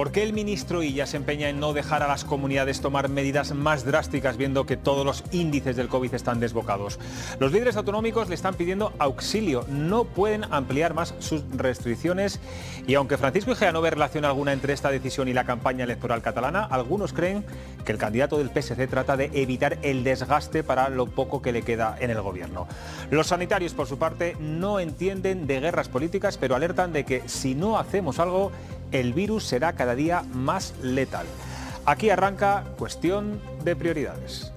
¿Por qué el ministro Illa se empeña en no dejar a las comunidades tomar medidas más drásticas viendo que todos los índices del COVID están desbocados? Los líderes autonómicos le están pidiendo auxilio, no pueden ampliar más sus restricciones y aunque Francisco Igea no ve relación alguna entre esta decisión y la campaña electoral catalana, algunos creen que el candidato del PSC trata de evitar el desgaste para lo poco que le queda en el gobierno. Los sanitarios, por su parte, no entienden de guerras políticas, pero alertan de que si no hacemos algo, el virus será cada día más letal. Aquí arranca cuestión de prioridades.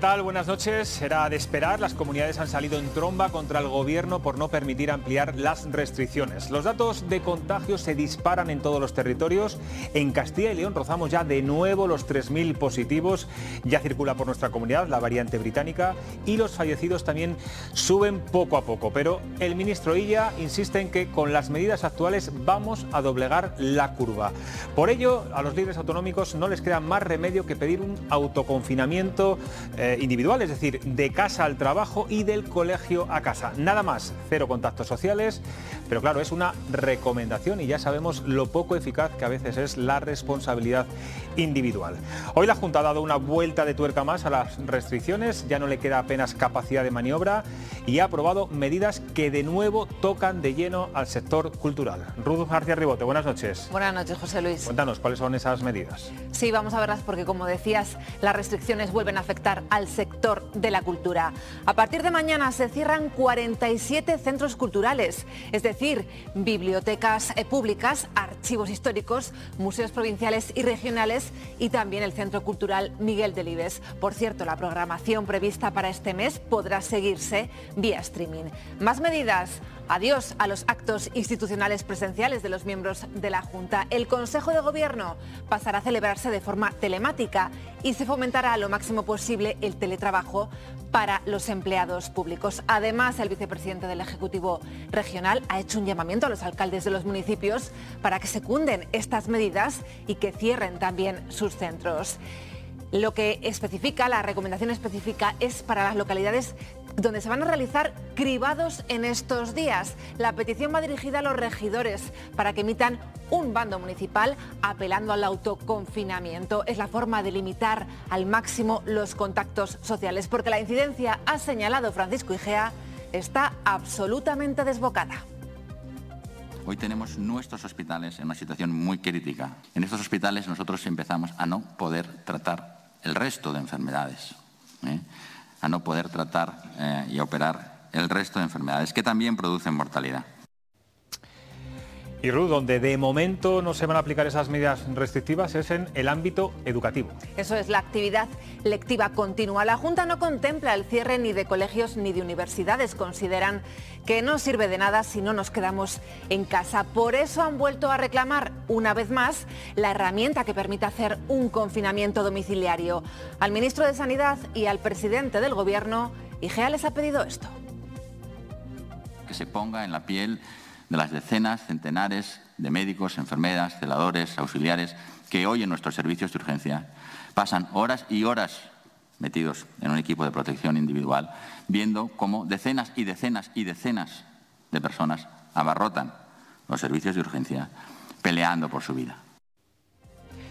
tal? Buenas noches. Era de esperar. Las comunidades han salido en tromba contra el gobierno por no permitir ampliar las restricciones. Los datos de contagios se disparan en todos los territorios. En Castilla y León rozamos ya de nuevo los 3.000 positivos. Ya circula por nuestra comunidad la variante británica y los fallecidos también suben poco a poco. Pero el ministro Illa insiste en que con las medidas actuales vamos a doblegar la curva. Por ello, a los líderes autonómicos no les queda más remedio que pedir un autoconfinamiento. Eh, eh, individual, es decir, de casa al trabajo y del colegio a casa. Nada más, cero contactos sociales, pero claro, es una recomendación y ya sabemos lo poco eficaz que a veces es la responsabilidad individual. Hoy la Junta ha dado una vuelta de tuerca más a las restricciones, ya no le queda apenas capacidad de maniobra y ha aprobado medidas que de nuevo tocan de lleno al sector cultural. ...Rudolf García Ribote, buenas noches. Buenas noches, José Luis. Cuéntanos, ¿cuáles son esas medidas? Sí, vamos a verlas porque, como decías, las restricciones vuelven a afectar al sector de la cultura. A partir de mañana se cierran 47 centros culturales, es decir, bibliotecas eh, públicas, archivos históricos, museos provinciales y regionales y también el Centro Cultural Miguel Delibes. Por cierto, la programación prevista para este mes podrá seguirse vía streaming. Más medidas. Adiós a los actos institucionales presenciales de los miembros de la Junta. El Consejo de Gobierno pasará a celebrarse de forma telemática y se fomentará lo máximo posible el teletrabajo para los empleados públicos. Además, el vicepresidente del Ejecutivo Regional ha hecho un llamamiento a los alcaldes de los municipios para que secunden estas medidas y que cierren también sus centros. Lo que especifica, la recomendación específica es para las localidades donde se van a realizar cribados en estos días. La petición va dirigida a los regidores para que emitan un bando municipal apelando al autoconfinamiento. Es la forma de limitar al máximo los contactos sociales, porque la incidencia, ha señalado Francisco Igea, está absolutamente desbocada. Hoy tenemos nuestros hospitales en una situación muy crítica. En estos hospitales nosotros empezamos a no poder tratar el resto de enfermedades. ¿eh? a no poder tratar eh, y operar el resto de enfermedades que también producen mortalidad. Y Ruth, donde de momento no se van a aplicar esas medidas restrictivas es en el ámbito educativo. Eso es, la actividad lectiva continua. La Junta no contempla el cierre ni de colegios ni de universidades. Consideran que no sirve de nada si no nos quedamos en casa. Por eso han vuelto a reclamar una vez más la herramienta que permita hacer un confinamiento domiciliario. Al ministro de Sanidad y al presidente del Gobierno, IGEA les ha pedido esto. Que se ponga en la piel de las decenas, centenares de médicos, enfermeras, celadores, auxiliares que hoy en nuestros servicios de urgencia pasan horas y horas metidos en un equipo de protección individual, viendo cómo decenas y decenas y decenas de personas abarrotan los servicios de urgencia peleando por su vida.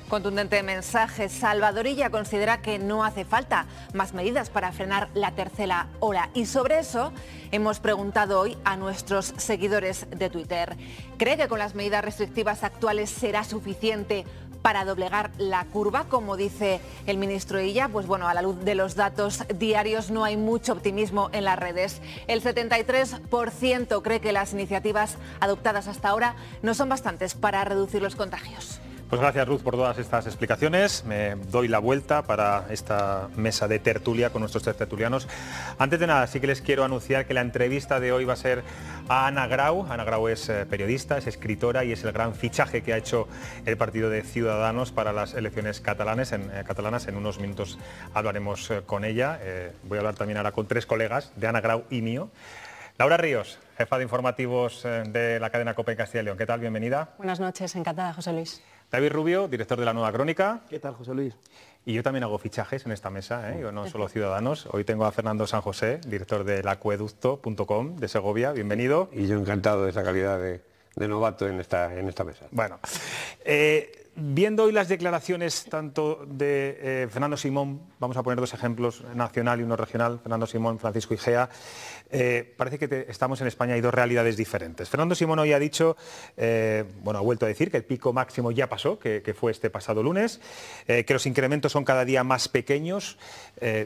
Contundente mensaje. Salvadorilla considera que no hace falta más medidas para frenar la tercera ola. Y sobre eso hemos preguntado hoy a nuestros seguidores de Twitter. ¿Cree que con las medidas restrictivas actuales será suficiente para doblegar la curva, como dice el ministro Illa, pues bueno, a la luz de los datos diarios no hay mucho optimismo en las redes. El 73% cree que las iniciativas adoptadas hasta ahora no son bastantes para reducir los contagios. Pues gracias Ruth por todas estas explicaciones. Me doy la vuelta para esta mesa de tertulia con nuestros tertulianos. Antes de nada, sí que les quiero anunciar que la entrevista de hoy va a ser a Ana Grau. Ana Grau es eh, periodista, es escritora y es el gran fichaje que ha hecho el partido de Ciudadanos para las elecciones catalanes, en, eh, catalanas. En unos minutos hablaremos eh, con ella. voy a hablar también ahora con tres colegas de Ana Grau y mío. Laura Ríos, jefa de informativos de la cadena Copa en Castilla y León. ¿Qué tal? Bienvenida. Buenas noches, encantada, José Luis. David Rubio, director de La Nueva Crónica. ¿Qué tal, José Luis? Y yo también hago fichajes en esta mesa, ¿eh? yo no solo ciudadanos. Hoy tengo a Fernando San José, director del acueducto.com de Segovia. Bienvenido. Y yo encantado de esa calidad de, novato en esta, en esta mesa. Bueno, eh, viendo hoy las declaraciones tanto de eh, Fernando Simón, vamos a poner dos ejemplos, nacional y uno regional, Fernando Simón, Francisco Igea, eh, parece que estamos en España, hay dos realidades diferentes. Fernando Simón hoy ha dicho, eh, bueno, ha vuelto a decir que el pico máximo ya pasó, que, fue este pasado lunes, eh, que los incrementos son cada día más pequeños,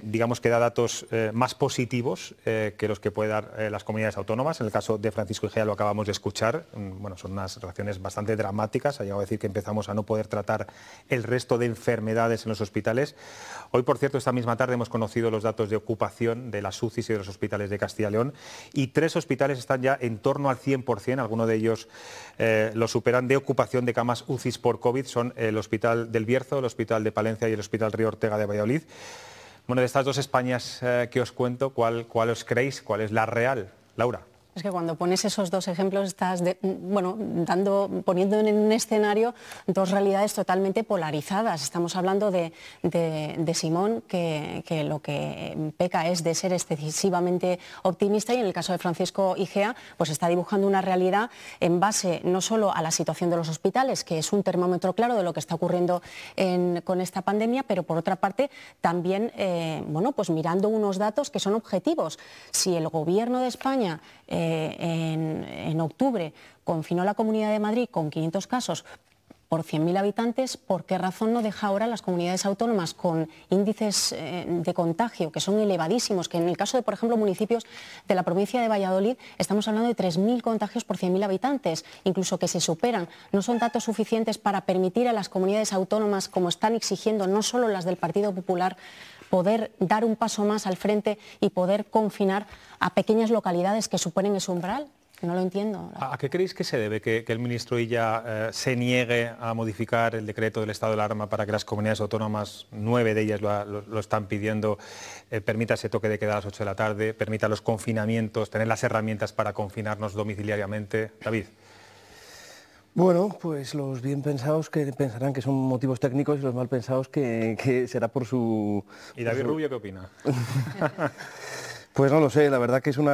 digamos que da datos más positivos que los que pueden dar las comunidades autónomas. En el caso de Francisco Igea lo acabamos de escuchar, mm, bueno, son unas relaciones bastante dramáticas, ha llegado a decir que empezamos a no poder tratar el resto de enfermedades en los hospitales. Hoy, por cierto, esta misma tarde hemos conocido los datos de ocupación de las UCIs y de los hospitales de Castilla León y tres hospitales están ya en torno al 100%, algunos de ellos eh, los lo superan, de ocupación de camas UCIs por COVID, son el Hospital del Bierzo, el Hospital de Palencia y el Hospital Río Ortega de Valladolid. Bueno, de estas dos Españas eh, que os cuento, ¿cuál, ¿cuál os creéis? ¿Cuál es la real? Laura. Es que cuando pones esos dos ejemplos estás bueno, poniendo en un escenario dos realidades totalmente polarizadas. Estamos hablando de, Simón, que, lo que peca es de ser excesivamente optimista y en el caso de Francisco Igea, pues está dibujando una realidad en base no solo a la situación de los hospitales, que es un termómetro claro de lo que está ocurriendo con esta pandemia, pero por otra parte también eh, bueno, pues mirando unos datos que son objetivos. Si el gobierno de España eh, eh, en, en octubre confinó la Comunidad de Madrid con 500 casos por 100.000 habitantes, ¿por qué razón no deja ahora las comunidades autónomas con índices eh, de contagio que son elevadísimos? Que en el caso de, por ejemplo, municipios de la provincia de Valladolid, estamos hablando de 3.000 contagios por 100.000 habitantes, incluso que se superan. ¿No son datos suficientes para permitir a las comunidades autónomas, como están exigiendo no solo las del Partido Popular, poder dar un paso más al frente y poder confinar a pequeñas localidades que suponen ese umbral? No lo entiendo. ¿A qué creéis que se debe que, el ministro Illa eh, se niegue a modificar el decreto del estado de alarma para que las comunidades autónomas, nueve de ellas lo, están pidiendo, eh, permita ese toque de queda a las ocho de la tarde, permita los confinamientos, tener las herramientas para confinarnos domiciliariamente? David. Bueno, pues los bien pensados que pensarán que son motivos técnicos y los mal pensados que, será por su... ¿Y David Rubio qué opina? pues no lo sé, la verdad que es, un,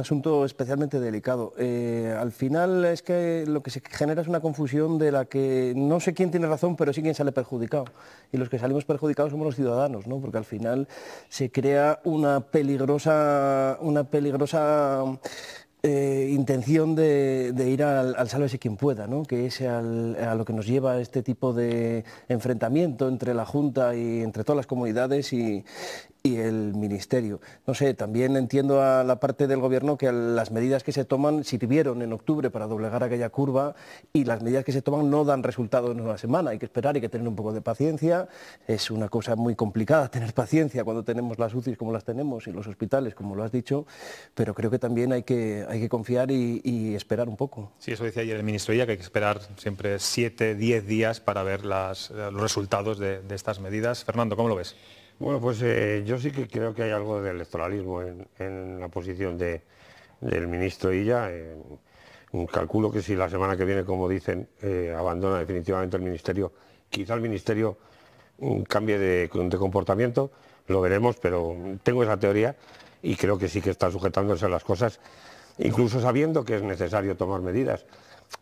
asunto especialmente delicado. Eh, al final es que lo que se genera es una confusión de la que no sé quién tiene razón, pero sí quién sale perjudicado. Y los que salimos perjudicados somos los ciudadanos, ¿no? porque al final se crea una peligrosa... Una peligrosa eh, intención de, ir al, al ese quien pueda, ¿no? que es a lo que nos lleva este tipo de enfrentamiento entre la Junta y entre todas las comunidades y, el Ministerio. No sé, también entiendo a la parte del Gobierno que las medidas que se toman sirvieron en octubre para doblegar aquella curva y las medidas que se toman no dan resultado en una semana. Hay que esperar, hay que tener un poco de paciencia. Es una cosa muy complicada tener paciencia cuando tenemos las UCIs como las tenemos y los hospitales, como lo has dicho, pero creo que también hay que, hay que confiar y, esperar un poco. Sí, eso decía ayer el ministro Illa... que hay que esperar siempre 7, 10 días para ver eh, los resultados de, estas medidas. Fernando, ¿cómo lo ves? Bueno, pues eh, yo sí que creo que hay algo de electoralismo en, la posición del ministro Illa. Eh, calculo que si la semana que viene, como dicen, abandona definitivamente el ministerio, quizá el ministerio mm, cambie de, de comportamiento, lo veremos, pero tengo esa teoría y creo que sí que está sujetándose a las cosas incluso sabiendo que es necesario tomar medidas.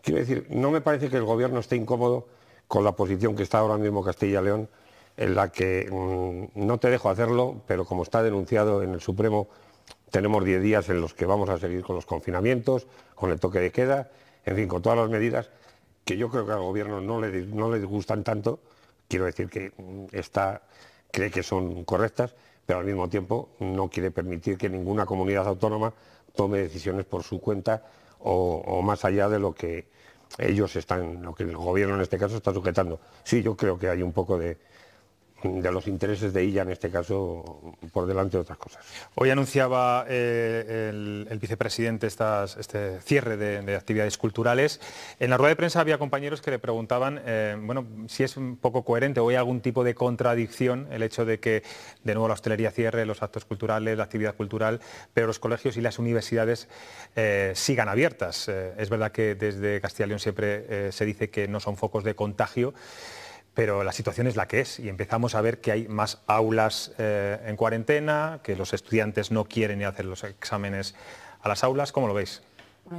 Quiero decir, no me parece que el gobierno esté incómodo con la posición que está ahora mismo Castilla y León, en la que mm, no te dejo hacerlo, pero como está denunciado en el Supremo, tenemos 10 días en los que vamos a seguir con los confinamientos, con el toque de queda, en fin, con todas las medidas que yo creo que al gobierno no le, gustan tanto, quiero decir que mm, cree que son correctas, pero al mismo tiempo no quiere permitir que ninguna comunidad autónoma tome decisiones por su cuenta o, más allá de lo que ellos están, lo que el gobierno en este caso está sujetando. Sí, yo creo que hay un poco de, de los intereses de ella en este caso por delante de otras cosas. Hoy anunciaba eh, el, vicepresidente este cierre de, actividades culturales. En la rueda de prensa había compañeros que le preguntaban eh, bueno, si es un poco coherente o hay algún tipo de contradicción el hecho de que de nuevo la hostelería cierre, los actos culturales, la actividad cultural, pero los colegios y las universidades eh, sigan abiertas. es verdad que desde Castilla y León siempre se dice que no son focos de contagio pero la situación es la que es y empezamos a ver que hay más aulas eh, en cuarentena, que los estudiantes no quieren ir a hacer los exámenes a las aulas. ¿Cómo lo veis?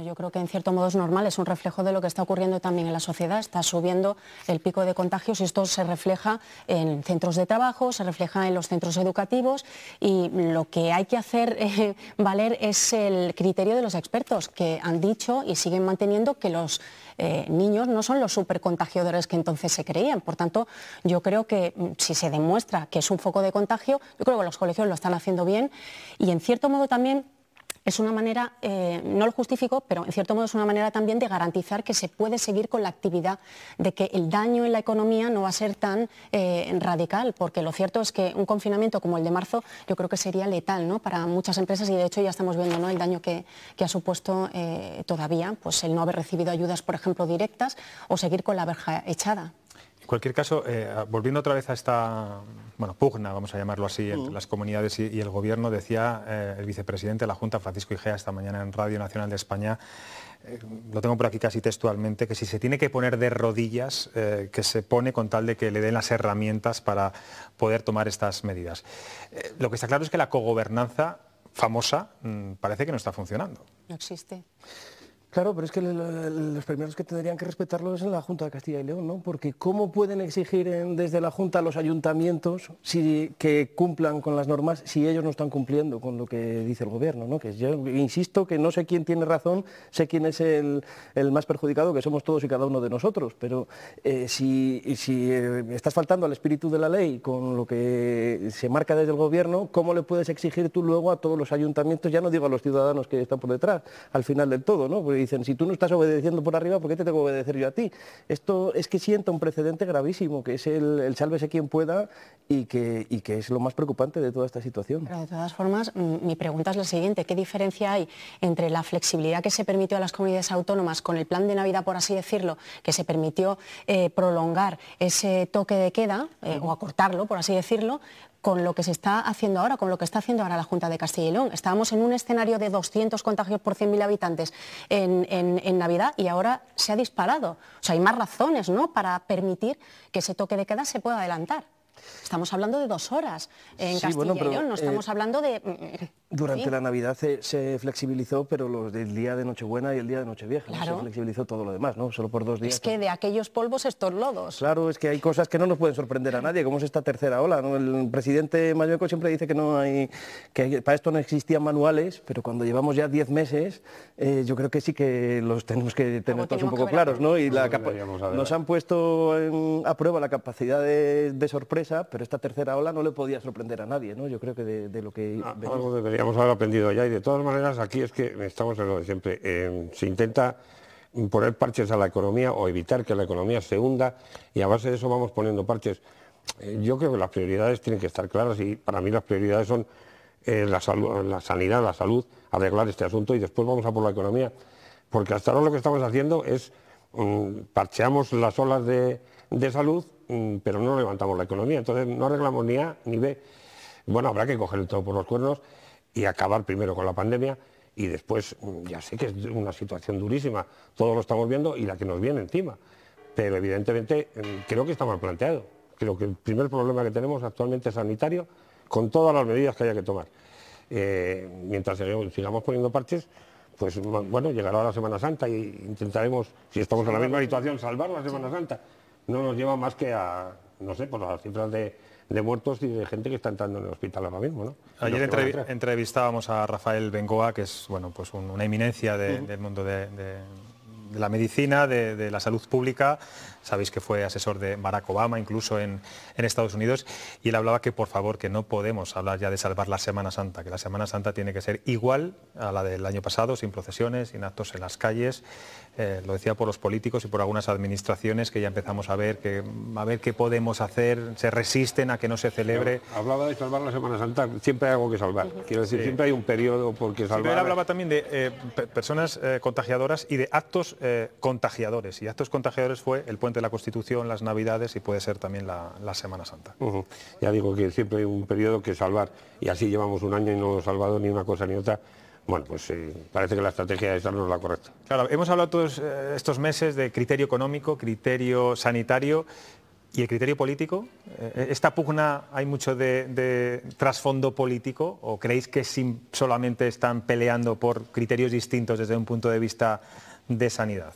yo creo que en cierto modo es normal, es un reflejo de lo que está ocurriendo también en la sociedad. Está subiendo el pico de contagios y esto se refleja en centros de trabajo, se refleja en los centros educativos y lo que hay que hacer eh, valer es el criterio de los expertos que han dicho y siguen manteniendo que los eh, niños no son los supercontagiadores que entonces se creían. Por tanto, yo creo que mm, si se demuestra que es un foco de contagio, yo creo que los colegios lo están haciendo bien y en cierto modo también es una manera, eh, no lo justifico, pero en cierto modo es una manera también de garantizar que se puede seguir con la actividad, de que el daño en la economía no va a ser tan eh, radical, porque lo cierto es que un confinamiento como el de marzo yo creo que sería letal ¿no? para muchas empresas y de hecho ya estamos viendo ¿no? el daño que, ha supuesto eh, todavía pues el no haber recibido ayudas, por ejemplo, directas o seguir con la verja echada. En cualquier caso, eh, volviendo otra vez a esta bueno, pugna, vamos a llamarlo así, entre mm. las comunidades y, el gobierno, decía eh, el vicepresidente de la Junta, Francisco Igea, esta mañana en Radio Nacional de España, eh, lo tengo por aquí casi textualmente, que si se tiene que poner de rodillas, que se pone con tal de que le den las herramientas para poder tomar estas medidas. lo que está claro es que la cogobernanza famosa mm, parece que no está funcionando. No existe. Claro, pero es que los primeros que tendrían que respetarlo es en la Junta de Castilla y León, ¿no? Porque ¿cómo pueden exigir desde la Junta a los ayuntamientos que cumplan con las normas si ellos no están cumpliendo con lo que dice el Gobierno? Que yo insisto que no sé quién tiene razón, sé quién es el, más perjudicado, que somos todos y cada uno de nosotros, pero eh, si, eh, estás faltando al espíritu de la ley con lo que se marca desde el Gobierno, ¿cómo le puedes exigir tú luego a todos los ayuntamientos, ya no digo a los ciudadanos que están por detrás, al final del todo, ¿no? Pues dicen, si tú no estás obedeciendo por arriba, ¿por qué te tengo que obedecer yo a ti? Esto es que sienta un precedente gravísimo, que es el, sálvese quien pueda y que, que es lo más preocupante de toda esta situación. de todas formas, mm, mi pregunta es la siguiente, ¿qué diferencia hay entre la flexibilidad que se permitió a las comunidades autónomas con el plan de Navidad, por así decirlo, que se permitió eh, prolongar ese toque de queda eh, o acortarlo, por así decirlo, con lo que se está haciendo ahora, con lo que está haciendo ahora la Junta de Castilla y León. Estábamos en un escenario de 200 contagios por 100.000 habitantes en, Navidad y ahora se ha disparado. O sea, hay más razones ¿no? para permitir que ese toque de queda se pueda adelantar. Estamos hablando de dos horas en Castilla y León, no eh, estamos hablando de... Mm, durante la Navidad se, flexibilizó, pero los del día de Nochebuena y el día de Nochevieja. vieja, se flexibilizó todo lo demás, ¿no? Solo por dos días. Es que de aquellos polvos estos lodos. Claro, es que hay cosas que no nos pueden sorprender a nadie, como es esta tercera ola. ¿no? El presidente Mayueco siempre dice que no hay, que para esto no existían manuales, pero cuando llevamos ya diez meses, eh, yo creo que sí que los tenemos que tener todos un poco claros, ¿no? Y la nos han puesto a prueba la capacidad de, sorpresa, pero esta tercera ola no le podía sorprender a nadie, ¿no? Yo creo que de, lo que... Ah, Hemos haber aprendido ya. Y de todas maneras, aquí es que estamos en lo de siempre. se intenta poner parches a la economía o evitar que la economía se hunda y a base de eso vamos poniendo parches. Eh, yo creo que las prioridades tienen que estar claras y para mí las prioridades son eh, la, salud, la sanidad, la salud, arreglar este asunto y después vamos a por la economía. Porque hasta ahora lo que estamos haciendo es mm, parcheamos las olas de, salud, mm, pero no levantamos la economía. Entonces no arreglamos ni A ni B. Bueno, habrá que coger el todo por los cuernos y acabar primero con la pandemia y después, mm, ya sé que es una situación durísima, todos lo estamos viendo y la que nos viene encima, pero evidentemente mm, creo que está mal planteado. Creo que el primer problema que tenemos actualmente es sanitario, con todas las medidas que haya que tomar. Eh, mientras sigamos poniendo parches, pues bueno, llegará la Semana Santa y intentaremos, si estamos en la misma situación, salvar la Semana Santa. No nos lleva más que a, no sé, por a las cifras de, de muertos y de gente que está entrando en el hospital ahora mismo. ¿no? Ayer entrevistábamos a Rafael Bengoa, que es bueno, pues una eminencia del mundo de la medicina, de la salud pública sabéis que fue asesor de Barack Obama, incluso en, Estados Unidos, y él hablaba que por favor, que no podemos hablar ya de salvar la Semana Santa, que la Semana Santa tiene que ser igual a la del año pasado, sin procesiones, sin actos en las calles, eh, lo decía por los políticos y por algunas administraciones que ya empezamos a ver, que, a ver qué podemos hacer, se resisten a que no se celebre. hablaba de salvar la Semana Santa, siempre hay algo que salvar, quiero decir, siempre hay un periodo porque salvar... él hablaba también de eh, personas eh, contagiadoras y de actos contagiadores, y actos contagiadores fue el puente de la Constitución, las Navidades y puede ser también la, Semana Santa. Ya digo que siempre hay un periodo que salvar y así llevamos un año y no hemos salvado ni una cosa ni otra bueno, pues eh, parece que la estrategia esta no es la correcta. Claro, hemos hablado todos eh, estos meses de criterio económico, criterio sanitario y el criterio político. Eh, ¿Esta pugna hay mucho de, trasfondo político o creéis que solamente están peleando por criterios distintos desde un punto de vista de sanidad?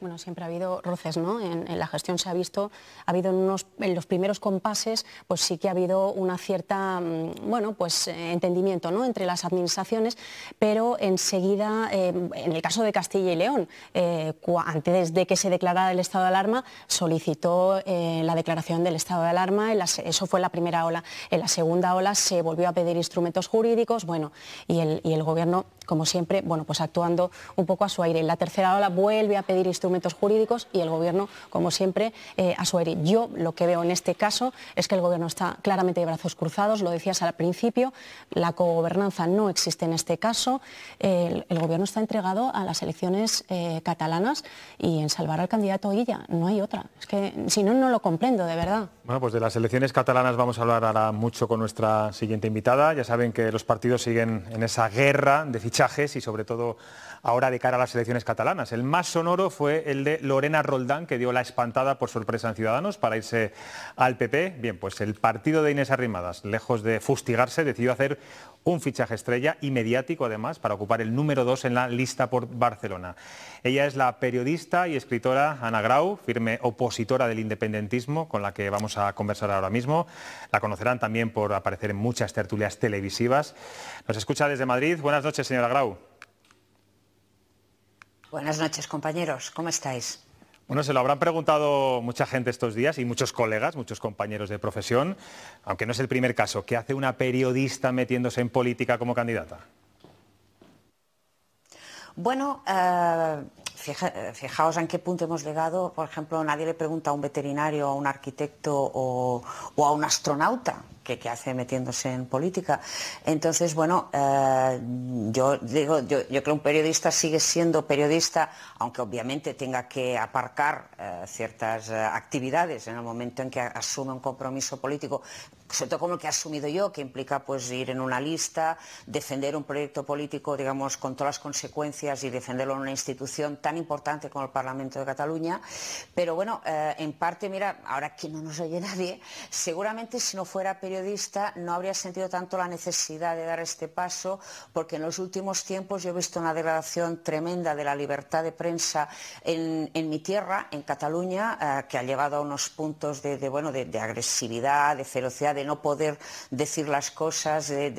Bueno, siempre ha habido roces, ¿no? En, la gestión se ha visto, ha habido unos, en los primeros compases, pues sí que ha habido una cierta, mm, bueno, pues eh, entendimiento, ¿no? Entre las administraciones, pero enseguida, eh, en el caso de Castilla y León, eh, antes de que se declarara el estado de alarma, solicitó la declaración del estado de alarma, eso fue la primera ola. En la segunda ola se volvió a pedir instrumentos jurídicos, bueno, y el, y el gobierno, como siempre, bueno, pues actuando un poco a su aire. En la tercera ola vuelve a pedir instrumentos instrumentos jurídicos y el Gobierno, como siempre, eh, a su aire. Yo lo que veo en este caso es que el Gobierno está claramente de brazos cruzados, lo decías al principio, la cogobernanza no existe en este caso, el, Gobierno está entregado a las elecciones eh, catalanas y en salvar al candidato Illa, no hay otra. Es que si no, no lo comprendo, de verdad. Bueno, pues de las elecciones catalanas vamos a hablar ahora mucho con nuestra siguiente invitada. Ya saben que los partidos siguen en esa guerra de fichajes y sobre todo ahora de cara a las elecciones catalanas. El más sonoro fue el de Lorena Roldán, que dio la espantada por sorpresa en Ciudadanos para irse al PP. Bien, pues el partido de Inés Arrimadas, lejos de fustigarse, decidió hacer un fichaje estrella y mediático además para ocupar el número dos en la lista por Barcelona. Ella es la periodista y escritora Ana Grau, firme opositora del independentismo con la que vamos a conversar ahora mismo. La conocerán también por aparecer en muchas tertulias televisivas. Nos escucha desde Madrid. Buenas noches, señora Grau. Buenas noches, compañeros. ¿Cómo estáis? Bueno, se lo habrán preguntado mucha gente estos días y muchos colegas, muchos compañeros de profesión, aunque no es el primer caso. ¿Qué hace una periodista metiéndose en política como candidata? Bueno, eh, eh, fijaos en qué punto hemos llegado. Por ejemplo, nadie le pregunta a un veterinario, a un arquitecto o, a un astronauta que, hace metiéndose en política. Entonces, bueno, eh, yo digo, yo, creo que un periodista sigue siendo periodista, aunque obviamente tenga que aparcar eh, ciertas actividades en el momento en que asume un compromiso político, sobre todo como el que he asumido yo, que implica pues ir en una lista, defender un proyecto político, digamos, con todas las consecuencias y defenderlo en una institución tan importante como el Parlamento de Cataluña. Pero bueno, eh, en parte, mira, ahora que no nos oye nadie, seguramente si no fuera periodista no habría sentido tanto la necesidad de dar este paso, porque en los últimos tiempos yo he visto una degradación tremenda de la libertad de prensa en, mi tierra, en Cataluña, eh, que ha llevado a unos puntos de, bueno, de agresividad, de ferocidad, de no poder decir las cosas, de,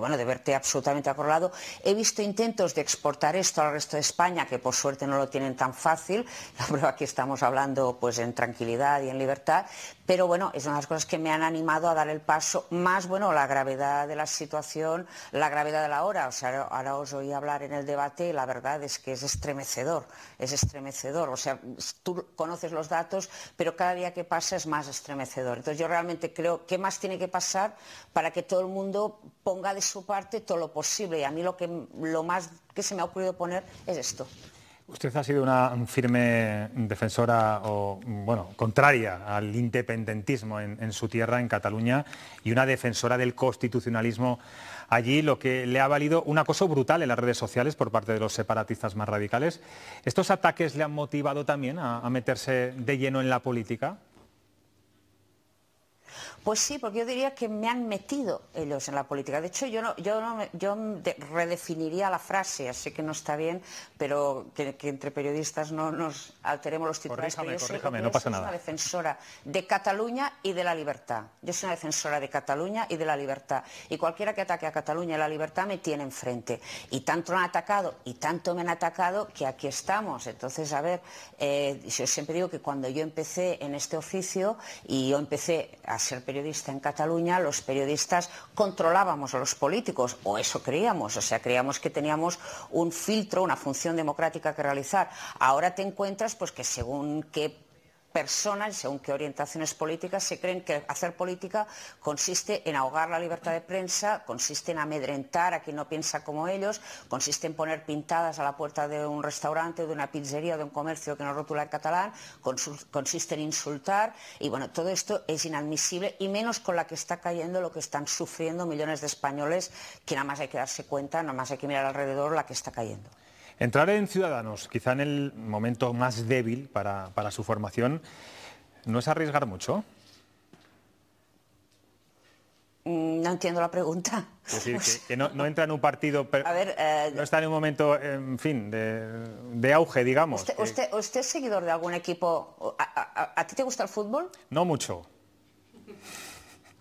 bueno, de verte absolutamente acorralado. He visto intentos de exportar esto al resto de España, que por suerte no lo tienen tan fácil, la prueba que estamos hablando pues en tranquilidad y en libertad, pero bueno, es una de las cosas que me han animado a dar el paso más, bueno, la gravedad de la situación, la gravedad de la hora. O sea, ahora os oí hablar en el debate y la verdad es que es estremecedor, es estremecedor. O sea, tú conoces los datos, pero cada día que pasa es más estremecedor. Entonces yo realmente creo que más tiene que pasar para que todo el mundo ponga de su parte todo lo posible. Y a mí lo, que, lo más que se me ha ocurrido poner es esto. Usted ha sido una firme defensora o, bueno, contraria al independentismo en, su tierra, en Cataluña, y una defensora del constitucionalismo allí, lo que le ha valido un acoso brutal en las redes sociales por parte de los separatistas más radicales. ¿Estos ataques le han motivado también a meterse de lleno en la política? Pues sí, porque yo diría que me han metido ellos en la política. De hecho, yo no, yo yo redefiniría la frase, así que no está bien, pero que, entre periodistas no nos alteremos los titulares. Corríjame, yo soy una defensora de Cataluña y de la libertad. Yo soy una defensora de Cataluña y de la libertad. Y cualquiera que ataque a Cataluña y a la libertad me tiene enfrente. Y tanto han atacado y tanto me han atacado que aquí estamos. Entonces, a ver, eh, yo siempre digo que cuando yo empecé en este oficio y yo empecé a ser periodista, periodista en Cataluña, los periodistas controlábamos a los políticos, o eso creíamos, o sea, creíamos que teníamos un filtro, una función democrática que realizar. Ahora te encuentras pues que según qué personas, según qué orientaciones políticas, se creen que hacer política consiste en ahogar la libertad de prensa, consiste en amedrentar a quien no piensa como ellos, consiste en poner pintadas a la puerta de un restaurante, de una pizzería, o de un comercio que no rotula en catalán, consiste en insultar y bueno, todo esto es inadmisible y menos con la que está cayendo lo que están sufriendo millones de españoles que nada más hay que darse cuenta, nada más hay que mirar alrededor la que está cayendo. Entrar en Ciudadanos, quizá en el momento más débil para, su formación, ¿no es arriesgar mucho? Mm, no entiendo la pregunta. decir, que, no, entra en un partido, pero eh, no está en un momento, en fin, de, auge, digamos. Usted, es seguidor de algún equipo? ¿A, ti te gusta el fútbol? No mucho.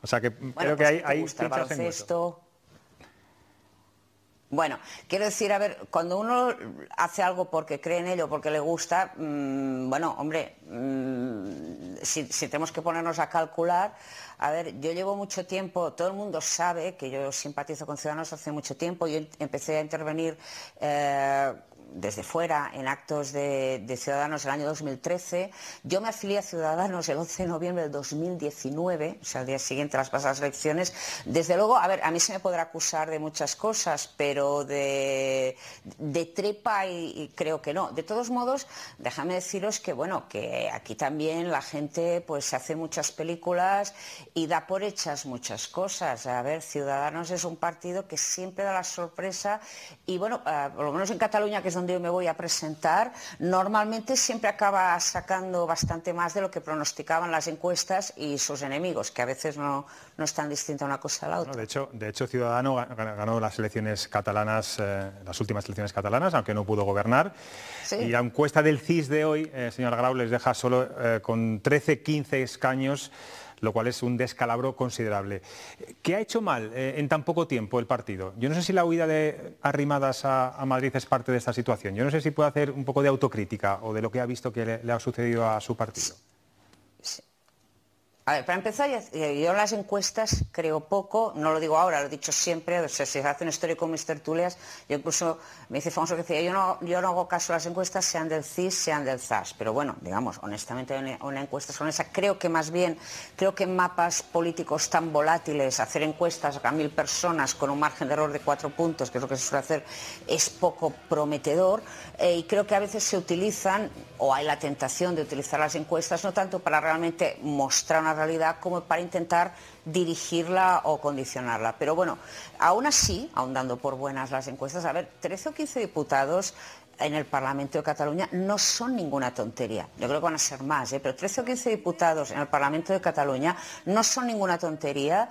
O sea que creo que pues, hay, hay bueno, quiero decir, a ver, cuando uno hace algo porque cree en ello, porque le gusta, mm, bueno, hombre, mm, si, tenemos que ponernos a calcular, a ver, yo llevo mucho tiempo, todo el mundo sabe que yo simpatizo con Ciudadanos hace mucho tiempo, yo em, empecé a intervenir eh, desde fuera en actos de, Ciudadanos el año 2013. Yo me afilié a Ciudadanos el 11 de noviembre del 2019, o sea, al día siguiente a las pasadas elecciones. Desde luego, a ver, a mí se me podrá acusar de muchas cosas, pero de, trepa y, creo que no. De todos modos, déjame deciros que, bueno, que aquí también la gente pues hace muchas películas y da por hechas muchas cosas. A ver, Ciudadanos es un partido que siempre da la sorpresa y, bueno, ah, por lo menos en Cataluña, que es donde donde yo me voy a presentar, normalmente siempre acaba sacando bastante más de lo que pronosticaban las encuestas y sus enemigos, que a veces no, no es tan distinta una cosa a la otra. de, hecho, de hecho, Ciudadano ganó las elecciones catalanas, eh, las últimas elecciones catalanas, aunque no pudo gobernar. Y la encuesta del CIS de hoy, eh, señor señora Grau, les deja solo eh, con 13, 15 escaños lo cual es un descalabro considerable. ¿Qué ha hecho mal eh, en tan poco tiempo el partido? Yo no sé si la huida de Arrimadas a, Madrid es parte de esta situación. Yo no sé si puede hacer un poco de autocrítica o de lo que ha visto que le ha sucedido a su partido. A para empezar, yo las encuestas creo poco, no lo digo ahora, lo he dicho siempre, se hace una historia con Mr. Tuleas yo incluso me dice famoso que decía, yo no, yo no hago caso a las encuestas, sean del CIS, sean del ZAS, pero bueno, digamos, honestamente una, encuesta son esa, creo que más bien, creo que en mapas políticos tan volátiles, hacer encuestas a mil personas con un margen de error de cuatro puntos, que es lo que se suele hacer, es poco prometedor, eh, y creo que a veces se utilizan, o hay la tentación de utilizar las encuestas, no tanto para realmente mostrar una realidad como para intentar dirigirla o condicionarla. Pero bueno, aún así, ahondando por buenas las encuestas, a ver, 13 o 15 diputados en el Parlamento de Cataluña no son ninguna tontería. Yo creo que van a ser más, ¿eh? pero 13 o 15 diputados en el Parlamento de Cataluña no son ninguna tontería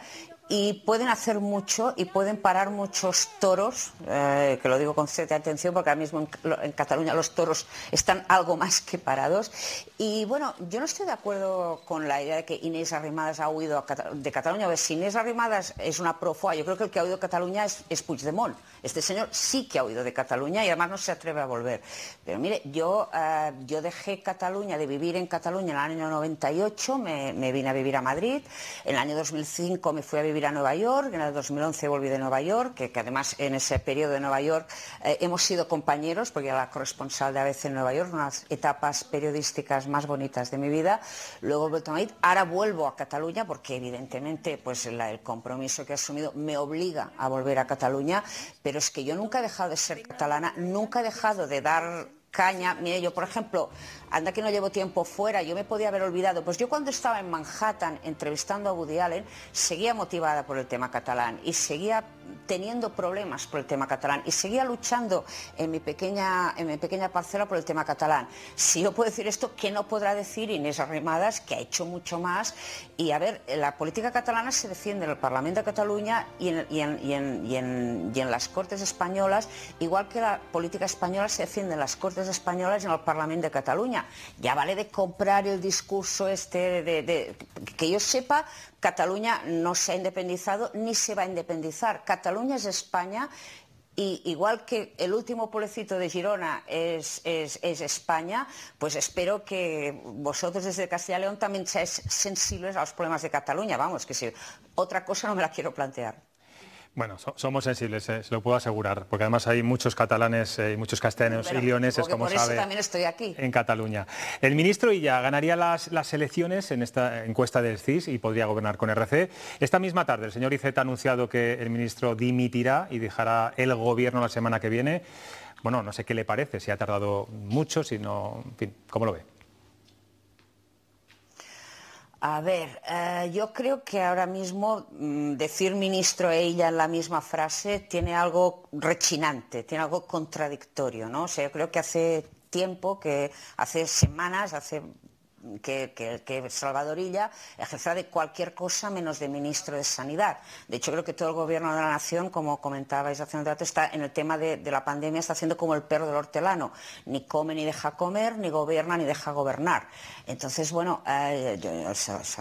y pueden hacer mucho y pueden parar muchos toros, eh, que lo digo con cierta atención porque ahora mismo en, Cataluña los toros están algo más que parados. Y bueno, yo no estoy de acuerdo con la idea de que Inés Arrimadas ha huido de Cataluña. A si Inés Arrimadas es una profa yo creo que el que ha huido de Cataluña es, es Puigdemont. Este señor sí que ha huido de Cataluña y además no se atreve a volver. Pero mire, yo, eh, dejé Cataluña, de vivir en Cataluña en el año 98, me, vine a vivir a Madrid, en el año 2005 me fui a vivir a Nueva York, en el 2011 volví de Nueva York, que, además en ese periodo de Nueva York eh, hemos sido compañeros, porque era la corresponsal de ABC en Nueva York, unas etapas periodísticas más bonitas de mi vida. Luego he a Madrid, ahora vuelvo a Cataluña porque evidentemente pues, el compromiso que he asumido me obliga a volver a Cataluña, pero es que yo nunca he dejado de ser catalana, nunca he dejado de dar caña. Mire, yo, por ejemplo, anda que no llevo tiempo fuera, yo me podía haber olvidado. Pues yo cuando estaba en Manhattan entrevistando a Woody Allen, seguía motivada por el tema catalán y seguía teniendo problemas por el tema catalán y seguía luchando en mi pequeña, en mi pequeña parcela por el tema catalán. Si yo puedo decir esto, ¿qué no podrá decir Inés Arrimadas, que ha hecho mucho más? Y a ver, la política catalana se defiende en el Parlamento de Cataluña y y y en las Cortes Españolas, igual que la política española se defiende en las Cortes Españolas y en el Parlamento de Cataluña. Ya vale de comprar el discurso este de, que yo sepa, Cataluña no se ha independizado ni se va a independizar. Cataluña es España y igual que el último pueblecito de Girona es, es, España, pues espero que vosotros desde Castilla y León también seáis sensibles a los problemas de Cataluña. Vamos, que si otra cosa no me la quiero plantear. Bueno, somos sensibles, eh, se lo puedo asegurar, porque además hay muchos catalanes eh, y muchos castellanos y leoneses, como sabe, también estoy aquí. en Cataluña. El ministro Illa ganaría las, las elecciones en esta encuesta del CIS y podría gobernar con RC. Esta misma tarde el señor Iceta ha anunciado que el ministro dimitirá y dejará el gobierno la semana que viene. Bueno, no sé qué le parece, si ha tardado mucho, si no... En fin, ¿cómo lo ve? A ver, eh, yo creo que ahora mismo mm, decir ministro e ella en la misma frase tiene algo rechinante, tiene algo contradictorio, ¿no? O sea, yo creo que hace tiempo, que hace semanas, hace que, que, Salvadorilla ejerza de cualquier cosa menos de ministro de Sanidad. De hecho, creo que todo el gobierno de la nación, como comentabais hace un rato, está en el tema de, la pandemia, está haciendo como el perro del hortelano. Ni come ni deja comer, ni gobierna ni deja gobernar. Entonces, bueno, eh,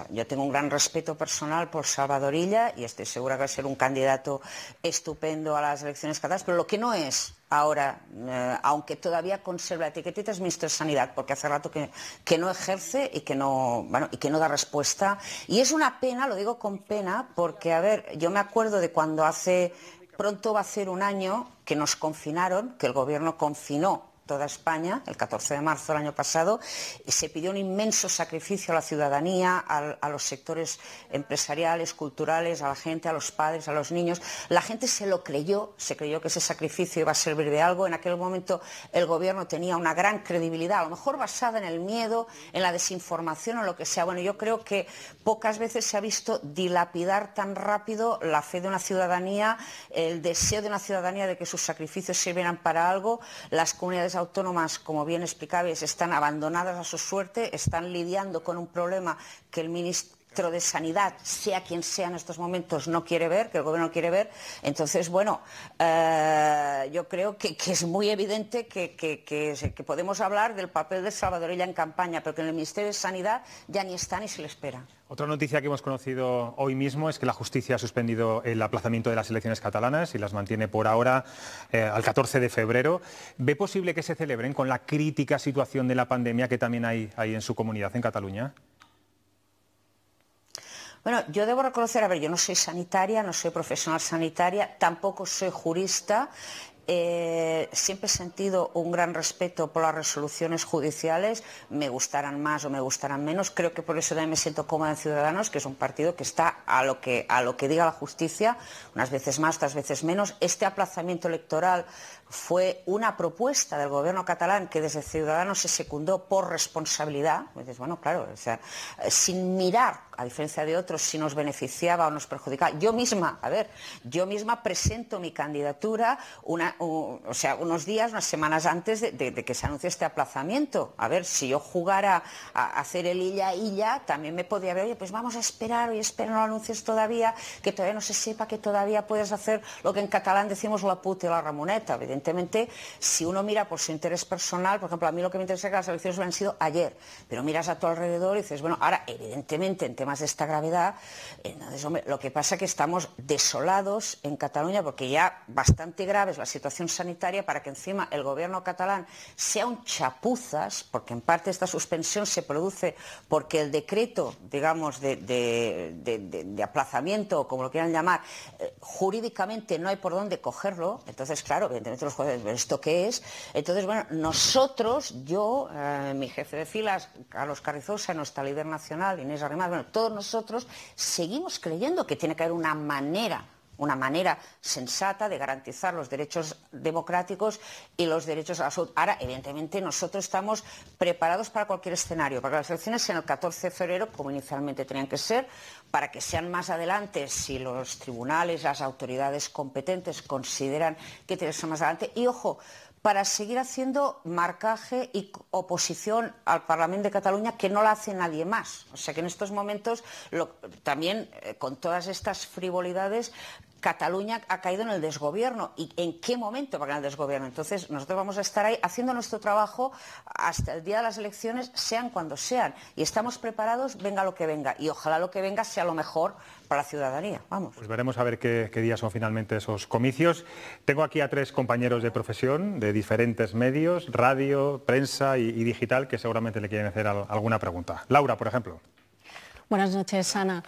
yo, tengo un gran respeto personal por Salvadorilla y estoy segura que va a ser un candidato estupendo a las elecciones catalanas, pero lo que no es ahora, eh, aunque todavía conserva es ministro de Sanidad, porque hace rato que, no ejerce y que no, y que no da respuesta. Y es una pena, lo digo con pena, porque, a ver, yo me acuerdo de cuando hace, pronto va a ser un año que nos confinaron, que el gobierno confinó toda España, el 14 de marzo del año pasado, se pidió un inmenso sacrificio a la ciudadanía, a, los sectores empresariales, culturales, a la gente, a los padres, a los niños. La gente se lo creyó, se creyó que ese sacrificio iba a servir de algo. En aquel momento el gobierno tenía una gran credibilidad, a lo mejor basada en el miedo, en la desinformación o lo que sea. Bueno, yo creo que pocas veces se ha visto dilapidar tan rápido la fe de una ciudadanía, el deseo de una ciudadanía de que sus sacrificios sirvieran para algo, las comunidades autónomas, como bien explicables, están abandonadas a su suerte, están lidiando con un problema que el, ministro ministro de Sanidad, sea quien sea en estos momentos, no quiere ver, que el gobierno quiere ver. Entonces, bueno, eh, yo creo que, es muy evidente que, podemos hablar del papel de Salvadorilla en campaña, pero que en el Ministerio de Sanidad ya ni está ni se le espera. Otra noticia que hemos conocido hoy mismo es que la justicia ha suspendido el aplazamiento de las elecciones catalanas y las mantiene por ahora eh, al 14 de febrero. ¿Ve posible que se celebren con la crítica situación de la pandemia que también hay, hay en su comunidad, en Cataluña? Bueno, yo debo reconocer, a ver, yo no soy sanitaria, no soy profesional sanitaria, tampoco soy jurista. Eh, siempre he sentido un gran respeto por las resoluciones judiciales, me gustarán más o me gustarán menos. Creo que por eso también me siento cómoda en Ciudadanos, que es un partido que está a lo que, a lo que diga la justicia, unas veces más, otras veces menos. Este aplazamiento electoral fue una propuesta del gobierno catalán que desde Ciudadanos se secundó por responsabilidad. bueno, claro, o sea, sin mirar, a diferencia de otros, si nos beneficiaba o nos perjudicaba. Yo misma, a ver, yo misma presento mi candidatura o, sea, unos días, unas semanas antes de, que se anuncie este aplazamiento. A ver, si yo jugara a, hacer el illa illa, también me podía ver, oye, pues vamos a esperar, oye, espero no anuncies todavía, que todavía no se sepa que todavía puedes hacer lo que en catalán decimos la puta y la ramoneta, evidentemente evidentemente, si uno mira por su interés personal, por ejemplo, a mí lo que me interesa es que las elecciones han sido ayer, pero miras a tu alrededor y dices, bueno, ahora, evidentemente, en temas de esta gravedad, lo que pasa es que estamos desolados en Cataluña porque ya bastante grave es la situación sanitaria para que encima el gobierno catalán sea un chapuzas, porque en parte esta suspensión se produce porque el decreto, digamos, de, aplazamiento, como lo quieran llamar, eh, jurídicamente no hay por dónde cogerlo, entonces, claro, evidentemente esto qué es? Entonces, bueno, nosotros, yo, eh, mi jefe de filas, Carlos Carrizosa, nuestra líder nacional, Inés Arrimadas, bueno, todos nosotros seguimos creyendo que tiene que haber una manera una manera sensata de garantizar los derechos democráticos y los derechos a la salud. Ahora, evidentemente, nosotros estamos preparados para cualquier escenario, para que las elecciones sean el 14 de febrero, como inicialmente tenían que ser, para que sean más adelante, si los tribunales, las autoridades competentes consideran que tienen que ser más adelante. Y ojo, para seguir haciendo marcaje y oposición al Parlamento de Cataluña que no la hace nadie más. O sea que en estos momentos también eh, con todas estas frivolidades Cataluña ha caído en el desgobierno. ¿Y en qué momento va a en el desgobierno? Entonces, nosotros vamos a estar ahí haciendo nuestro trabajo hasta el día de las elecciones, sean cuando sean. Y estamos preparados, venga lo que venga. Y ojalá lo que venga sea lo mejor para la ciudadanía. Vamos. Pues veremos a ver qué, días son finalmente esos comicios. Tengo aquí a tres compañeros de profesión, de diferentes medios, radio, prensa y digital, que seguramente le quieren hacer alguna pregunta. Laura, por ejemplo. Buenas noches, Ana.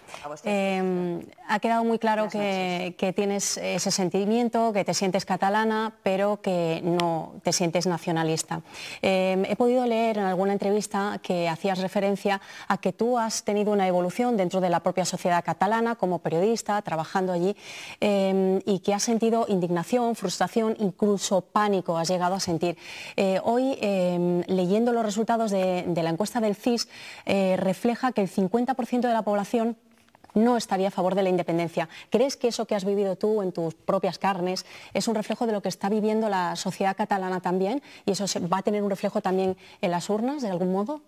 Eh, ha quedado muy claro que, tienes ese sentimiento, que te sientes catalana, pero que no te sientes nacionalista. Eh, he podido leer en alguna entrevista que hacías referencia a que tú has tenido una evolución dentro de la propia sociedad catalana como periodista, trabajando allí, eh, y que has sentido indignación, frustración, incluso pánico has llegado a sentir. hoy, leyendo los resultados de, de, la encuesta del CIS, refleja que el 50% de la población no estaría a favor de la independencia. ¿Crees que eso que has vivido tú en tus propias carnes es un reflejo de lo que está viviendo la sociedad catalana también? ¿Y eso va a tener un reflejo también en las urnas, de algún modo?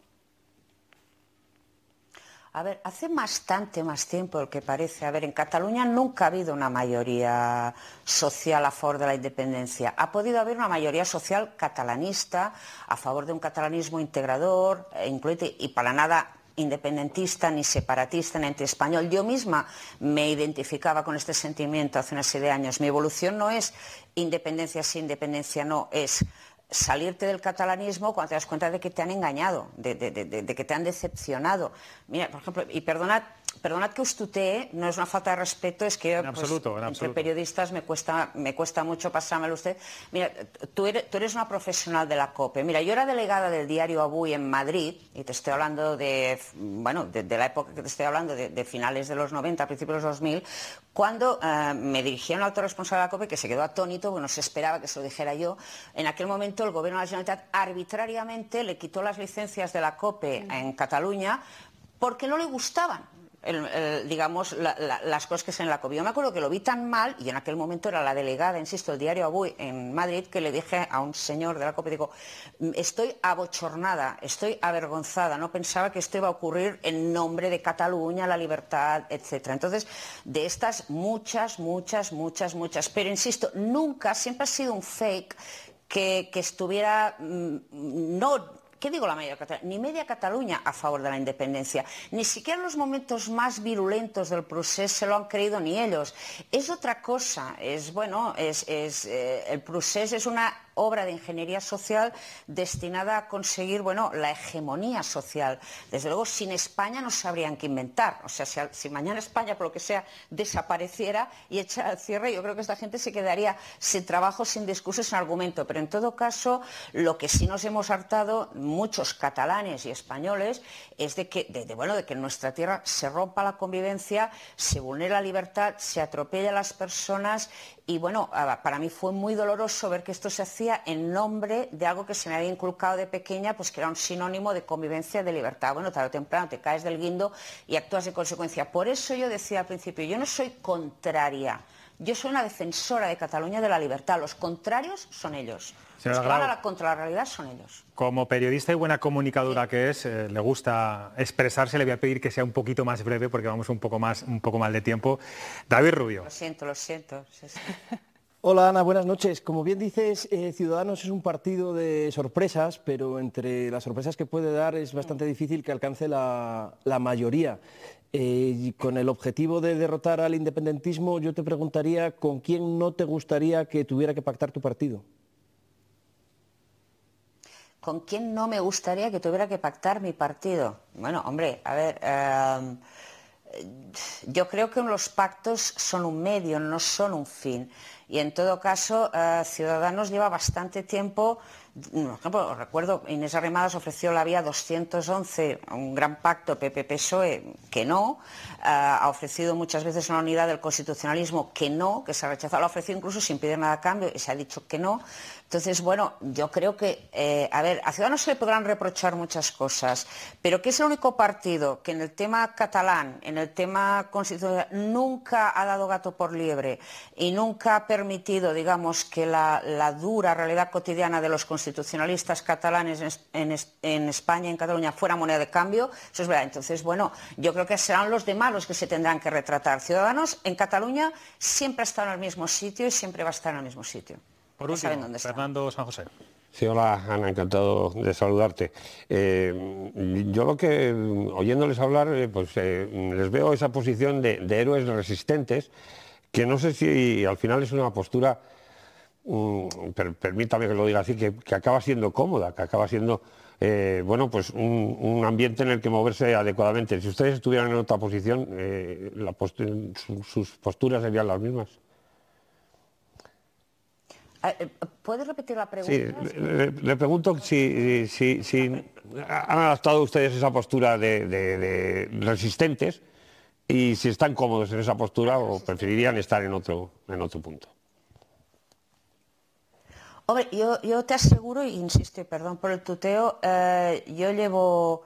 A ver, hace bastante más tiempo el que parece. A ver, en Cataluña nunca ha habido una mayoría social a favor de la independencia. Ha podido haber una mayoría social catalanista a favor de un catalanismo integrador, e incluyente y para nada independentista ni separatista ni español. Yo misma me identificaba con este sentimiento hace una serie de años. Mi evolución no es independencia sí, independencia no, es salirte del catalanismo cuando te das cuenta de que te han engañado, de, que te han decepcionado. Mira, por ejemplo, y perdonad, perdonad que os tutee, no es una falta de respeto, es que pues, entre periodistas me cuesta, me cuesta mucho pasármelo usted. Mira, tú eres, una profesional de la COPE. Mira, yo era delegada del diario Abuy en Madrid, y te estoy hablando de, bueno, de, la época que te estoy hablando, de, finales de los 90, principios de los 2000, cuando ah, me dirigieron al alto responsable de la COPE que se quedó atónito, bueno, se esperaba que se lo dijera yo, en aquel momento el Gobierno de la Generalitat arbitrariamente le quitó las licencias de la COPE en Cataluña porque no le gustaban digamos, las cosas que se en la Yo me acuerdo que lo vi tan mal, y en aquel momento era la delegada, insisto, el diario Abuy en Madrid, que le dije a un señor de la copia, digo, mm, estoy abochornada, estoy avergonzada, no pensaba que esto iba a ocurrir en nombre de Cataluña, la libertad, etc. Entonces, de estas muchas, muchas, muchas, muchas. Pero insisto, nunca, siempre ha sido un fake que, que, estuviera mm, no ¿Qué digo la media Cataluña? Ni media Cataluña a favor de la independencia. Ni siquiera los momentos más virulentos del proceso se lo han creído ni ellos. Es otra cosa. Es, bueno, es, eh, el proceso es una obra de ingeniería social destinada a conseguir, bueno, la hegemonía social. Desde luego, sin España no sabrían qué inventar. O sea, si, mañana España, por lo que sea, desapareciera y echa al cierre, yo creo que esta gente se quedaría sin trabajo, sin discurso, sin argumento. Pero en todo caso, lo que sí nos hemos hartado muchos catalanes y españoles es de que, bueno, de que en nuestra tierra se rompa la convivencia, se vulnera la libertad, se atropella a las personas y bueno, para mí fue muy doloroso ver que esto se hacía en nombre de algo que se me había inculcado de pequeña, pues que era un sinónimo de convivencia de libertad. Bueno, tarde o temprano te caes del guindo y actúas en consecuencia. Por eso yo decía al principio, yo no soy contraria, yo soy una defensora de Cataluña de la libertad, los contrarios son ellos. Señora Grau, van la realidad son ellos. Como periodista y buena comunicadora que es, eh, le gusta expresarse, le voy a pedir que sea un poquito más breve porque vamos un poco más, un poco mal de tiempo. David Rubio. Lo siento, lo siento. Hola Ana, buenas noches. Como bien dices, eh, Ciudadanos es un partido de sorpresas, pero entre las sorpresas que puede dar es bastante difícil que alcance la, mayoría. Eh, con el objetivo de derrotar al independentismo, yo te preguntaría con quién no te gustaría que tuviera que pactar tu partido. ¿con quién no me gustaría que tuviera que pactar mi partido? Bueno, hombre, a ver, eh, yo creo que los pactos son un medio, no son un fin. Y en todo caso, eh, Ciudadanos lleva bastante tiempo, mm, por ejemplo, recuerdo, Inés Arrimadas ofreció la vía 211, un gran pacto PP-PSOE, que no, eh, ha ofrecido muchas veces una unidad del constitucionalismo, que no, que se ha rechazado, lo ha ofrecido incluso sin pedir nada a cambio y se ha dicho que no. Entonces, bueno, yo creo que, eh, a ver, a Ciudadanos se le podrán reprochar muchas cosas, pero que es el único partido que en el tema catalán, en el tema constitucional, nunca ha dado gato por liebre y nunca ha permitido, digamos, que la, dura realidad cotidiana de los constitucionalistas catalanes en, España y España, en Cataluña, fuera moneda de cambio, eso es verdad. Entonces, bueno, yo creo que serán los demás los que se tendrán que retratar. Ciudadanos en Cataluña siempre ha estado en el mismo sitio y siempre va a estar en el mismo sitio. Por último, Fernando San José. Sí, hola Ana, encantado de saludarte. Eh, yo lo que, oyéndoles hablar, eh, pues eh, les veo esa posición de, héroes resistentes, que no sé si al final es una postura, mm, permítame que lo diga así, que, acaba siendo cómoda, que acaba siendo, bueno, pues un, ambiente en el que moverse adecuadamente. Si ustedes estuvieran en otra posición, sus posturas serían las mismas. Ah, eh, ¿Puedes repetir la pregunta? le, pregunto si, han adaptado ustedes esa postura de, resistentes y si están cómodos en esa postura o preferirían estar en otro, en otro punto. yo, te aseguro, insisto, y perdón por el tuteo, eh, yo llevo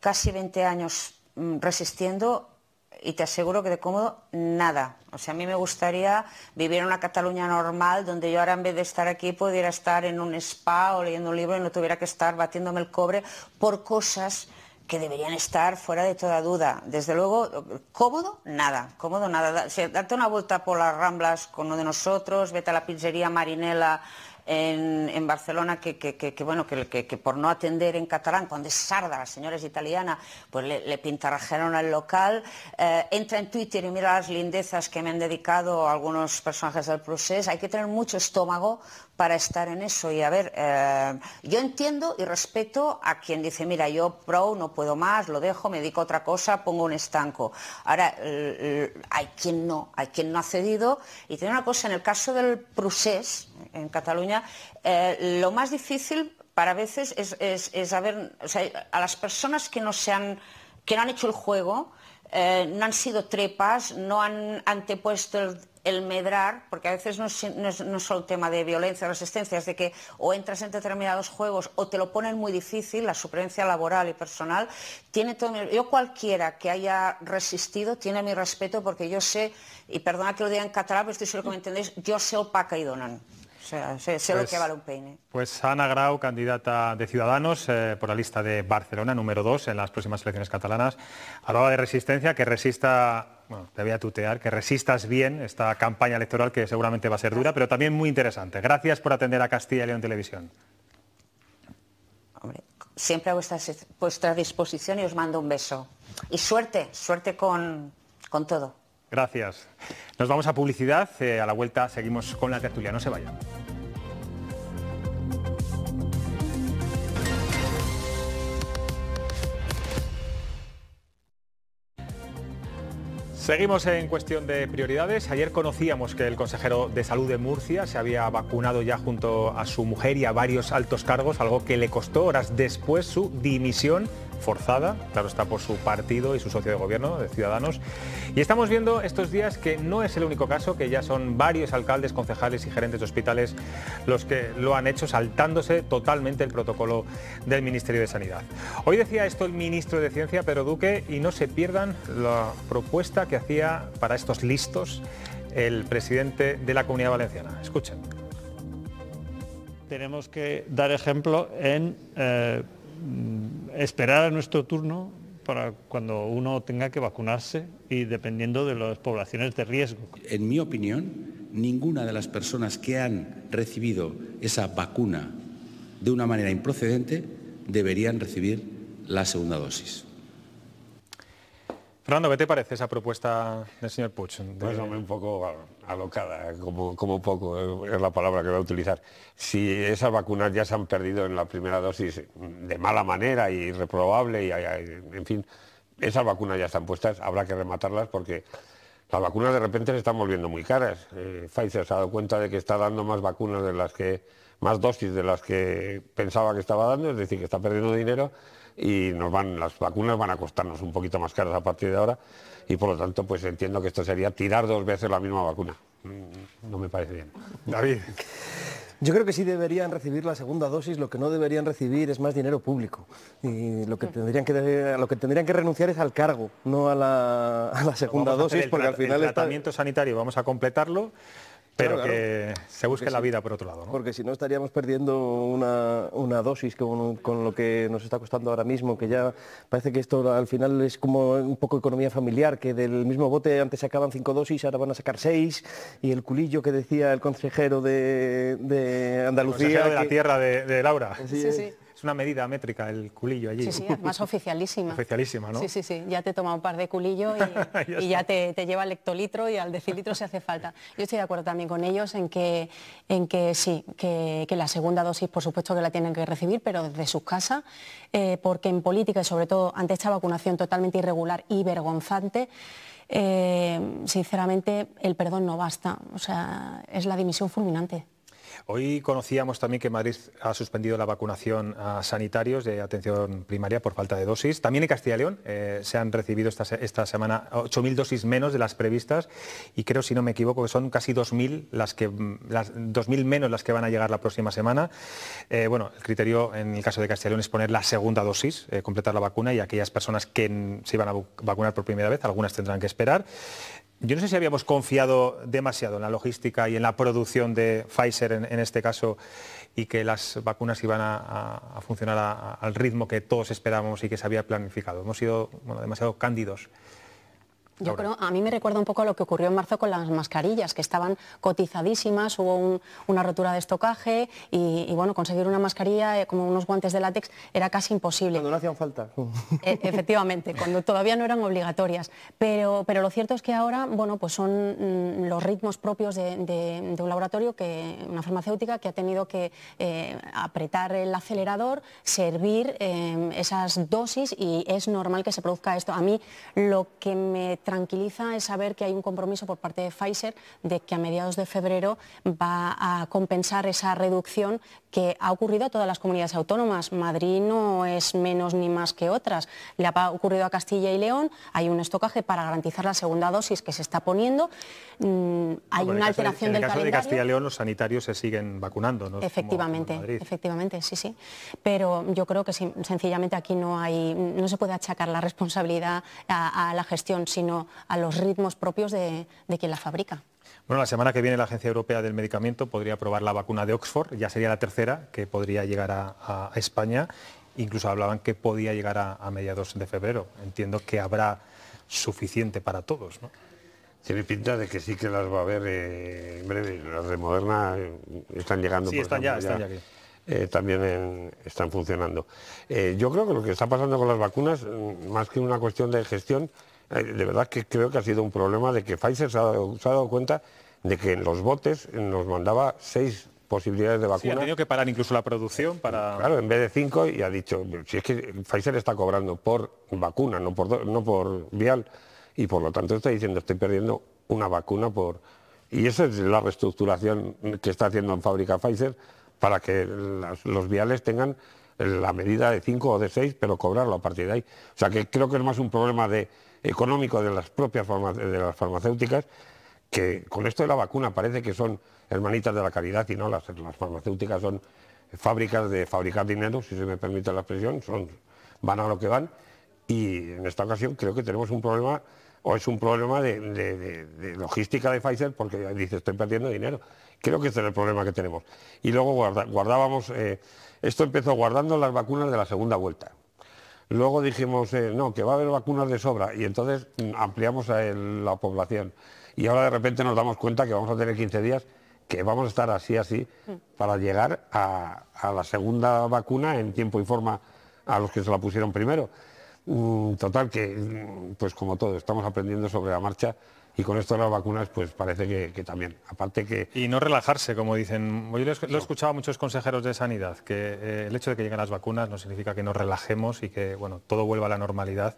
casi 20 años mm, resistiendo y te aseguro que de cómodo nada. O sea, a mí me gustaría vivir en una Cataluña normal donde yo ahora en vez de estar aquí pudiera estar en un spa o leyendo un libro y no tuviera que estar batiéndome el cobre por cosas que deberían estar fuera de toda duda. Desde luego, cómodo, nada, cómodo, nada. O date una vuelta por las ramblas con uno de nosotros, vete a la pizzería Marinela en, Barcelona que, que, por no atender en catalán, cuando es sarda, la señora es italiana, pues le, le al local. Eh, entra en Twitter y mira las lindezas que me han dedicado algunos personajes del proceso. Hay que tener mucho estómago para estar en eso. Y a ver, eh, yo entiendo y respeto a quien dice, mira, yo pro no puedo más, lo dejo, me dedico a otra cosa, pongo un estanco. Ahora, hay quien no, hay quien no ha cedido. Y tiene una cosa, en el caso del procés en Cataluña, eh, lo más difícil para veces es, saber, a, o sea, a las personas que no, se han, que no han hecho el juego, eh, no han sido trepas, no han antepuesto el el medrar, porque a veces no es, no, solo tema de violencia, resistencia, es de que o entras en determinados juegos o te lo ponen muy difícil, la supervivencia laboral y personal, tiene Yo cualquiera que haya resistido tiene mi respeto porque yo sé, y perdona que lo diga en catalán, pero estoy seguro que me entendéis, yo sé opaca y donan. O sea, sé, lo pues que vale un peine. Pues Ana Grau, candidata de Ciudadanos eh, por la lista de Barcelona, número 2 en las próximas elecciones catalanas, hablaba de resistencia, que resista bueno, ah. te voy a tutear, que resistas bien esta campaña electoral que seguramente va a ser dura, pero también muy interesante. Gracias por atender a Castilla y León Televisión. Hombre, siempre a vuestra, disposición y os mando un beso. Y suerte, suerte con, todo. Gracias. Nos vamos a publicidad. Eh, a la vuelta seguimos con la tertulia. No se vayan. Seguimos en cuestión de prioridades. Ayer conocíamos que el consejero de salud de Murcia se había vacunado ya junto a su mujer y a varios altos cargos, algo que le costó horas después su dimisión forzada, claro está por su partido y su socio de gobierno, de Ciudadanos. Y estamos viendo estos días que no es el único caso, que ya son varios alcaldes, concejales y gerentes de hospitales los que lo han hecho saltándose totalmente el protocolo del Ministerio de Sanidad. Hoy decía esto el ministro de Ciencia, Pedro Duque, y no se pierdan la propuesta que hacía para estos listos el presidente de la Comunidad Valenciana. Escuchen. Tenemos que dar ejemplo en eh, esperar a nuestro turno para cuando uno tenga que vacunarse y dependiendo de las poblaciones de riesgo. En mi opinión, ninguna de las personas que han recibido esa vacuna de una manera improcedente deberían recibir la segunda dosis. Fernando, ¿qué te parece esa propuesta del señor Puig? Pues un poco alocada, como, como poco es la palabra que va a utilizar. Si esas vacunas ya se han perdido en la primera dosis de mala manera y reprobable, y, en fin, esas vacunas ya están puestas, habrá que rematarlas porque las vacunas de repente se están volviendo muy caras. Eh, Pfizer se ha dado cuenta de que está dando más vacunas de las que, más dosis de las que pensaba que estaba dando, es decir, que está perdiendo dinero y nos van, las vacunas van a costarnos un poquito más caras a partir de ahora y por lo tanto pues entiendo que esto sería tirar dos veces la misma vacuna. Mm, no me parece bien. David. Yo creo que sí deberían recibir la segunda dosis, lo que no deberían recibir es más dinero público. Y lo que tendrían que, lo que, tendrían que renunciar es al cargo, no a la, segunda dosis, porque al final... El tratamiento sanitario vamos a completarlo pero que se busque la vida por otro lado, ¿no? Porque si no estaríamos perdiendo una, dosis con, lo que nos está costando ahora mismo, que ya parece que esto al final es como un poco economía familiar, que del mismo bote antes sacaban cinco dosis, ahora van a sacar seis, y el culillo que decía el consejero de, Andalucía... El de la tierra de, de Laura. sí. sí una medida métrica el culillo allí. Sí, sí, más oficialísima. oficialísima, ¿no? Sí, sí, sí. Ya te toma un par de culillo y, ya, te, lleva el hectolitro y al decilitro se hace falta. Yo estoy de acuerdo también con ellos en que, en que sí, que, la segunda dosis, por supuesto, que la tienen que recibir, pero desde sus casas, eh, porque en política y sobre todo ante esta vacunación totalmente irregular y vergonzante, eh, sinceramente el perdón no basta. O sea, es la dimisión fulminante. Hoy conocíamos también que Madrid ha suspendido la vacunación a sanitarios de atención primaria por falta de dosis. También en Castilla y León eh, se han recibido esta, esta semana 8.000 dosis menos de las previstas y creo, si no me equivoco, que son casi 2.000 las que las menos las que van a llegar la próxima semana. Eh, bueno, el criterio en el caso de Castilla y León es poner la segunda dosis, eh, completar la vacuna y aquellas personas que se iban a vacunar por primera vez, algunas tendrán que esperar. Yo no sé si habíamos confiado demasiado en la logística y en la producción de Pfizer en, este caso y que las vacunas iban a, funcionar al ritmo que todos esperábamos y que se había planificado. Hemos sido demasiado cándidos yo creo, a mí me recuerda un poco a lo que ocurrió en marzo con las mascarillas, que estaban cotizadísimas, hubo una rotura de estocaje y, bueno, conseguir una mascarilla eh, como unos guantes de látex era casi imposible. Cuando no hacían falta. E, efectivamente, cuando todavía no eran obligatorias. Pero, pero lo cierto es que ahora, bueno, pues son mm, los ritmos propios de, un laboratorio, que, una farmacéutica que ha tenido que eh, apretar el acelerador, servir eh, esas dosis y es normal que se produzca esto. A mí lo que me tranquiliza es saber que hay un compromiso por parte de Pfizer de que a mediados de febrero va a compensar esa reducción que ha ocurrido a todas las comunidades autónomas. Madrid no es menos ni más que otras. Le ha ocurrido a Castilla y León, hay un estocaje para garantizar la segunda dosis que se está poniendo, mm, hay una alteración de, del calendario. En el caso de Castilla y León los sanitarios se siguen vacunando, ¿no? Efectivamente, efectivamente, sí, sí. Pero yo creo que sencillamente aquí no hay, no se puede achacar la responsabilidad a, la gestión, sino a los ritmos propios de quien la fabrica. Bueno, la semana que viene la Agencia Europea del Medicamento podría aprobar la vacuna de Oxford, ya sería la tercera que podría llegar a, España. Incluso hablaban que podía llegar a, mediados de febrero. Entiendo que habrá suficiente para todos, ¿no? Tiene pinta de que sí que las va a haber en eh, breve. Las de Moderna eh, están llegando. Sí, están, ya, están ya aquí. Eh, también están funcionando. yo creo que lo que está pasando con las vacunas, mm, más que una cuestión de gestión, de verdad que creo que ha sido un problema de que Pfizer se ha, dado, cuenta de que en los botes nos mandaba seis posibilidades de vacuna. Sí, ha tenido que parar incluso la producción para... Claro, en vez de cinco, y ha dicho, si es que Pfizer está cobrando por vacuna, no por, vial, y por lo tanto está diciendo, estoy perdiendo una vacuna por... Y esa es la reestructuración que está haciendo en fábrica Pfizer para que los viales tengan la medida de cinco o de seis, pero cobrarlo a partir de ahí. O sea que creo que es más un problema de económico de las propias de las farmacéuticas, que con esto de la vacuna parece que son hermanitas de la calidad y no, las, las farmacéuticas son fábricas de fabricar dinero, si se me permite la expresión, son, van a lo que van y en esta ocasión creo que tenemos un problema o es un problema de, logística de Pfizer porque dice estoy perdiendo dinero. Creo que ese es el problema que tenemos. Y luego guardábamos, eh, esto empezó guardando las vacunas de la segunda vuelta. Luego dijimos, eh, no, que va a haber vacunas de sobra y entonces mm, ampliamos a la población. Y ahora de repente nos damos cuenta que vamos a tener 15 días, que vamos a estar así, así, mm. para llegar a, a la segunda vacuna en tiempo y forma a los que se la pusieron primero. Mm, total que, pues como todo, estamos aprendiendo sobre la marcha y con esto las vacunas pues parece que, también, aparte que... Y no relajarse, como dicen, yo lo he, escuchado a muchos consejeros de sanidad, que eh, el hecho de que lleguen las vacunas no significa que nos relajemos y que bueno, todo vuelva a la normalidad,